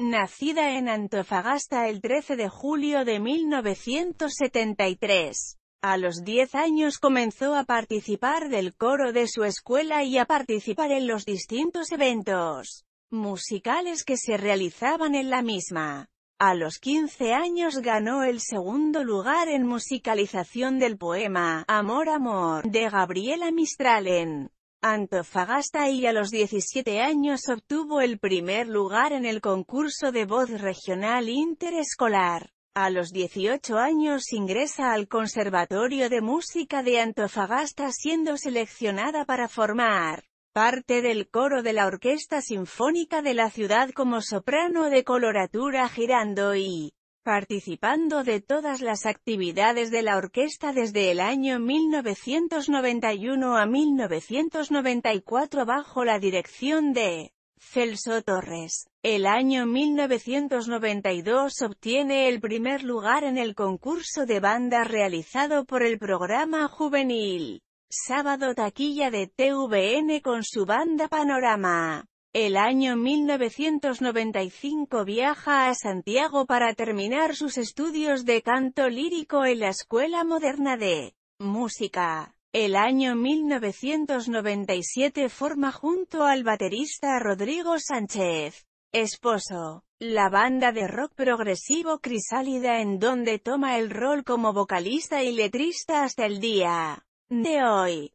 Nacida en Antofagasta el 13 de julio de 1973. A los 10 años comenzó a participar del coro de su escuela y a participar en los distintos eventos musicales que se realizaban en la misma. A los 15 años ganó el segundo lugar en musicalización del poema Amor Amor, de Gabriela Mistralen. Antofagasta y a los 17 años obtuvo el primer lugar en el concurso de voz regional interescolar. A los 18 años ingresa al Conservatorio de Música de Antofagasta siendo seleccionada para formar parte del coro de la Orquesta Sinfónica de la ciudad como soprano de coloratura girando y participando de todas las actividades de la orquesta desde el año 1991 a 1994 bajo la dirección de Celso Torres. El año 1992 obtiene el primer lugar en el concurso de banda realizado por el programa juvenil Sábado Taquilla de TVN con su banda Panorama. El año 1995 viaja a Santiago para terminar sus estudios de canto lírico en la Escuela Moderna de Música. El año 1997 forma junto al baterista Rodrigo Sánchez, esposo, la banda de rock progresivo Crisálida en donde toma el rol como vocalista y letrista hasta el día de hoy.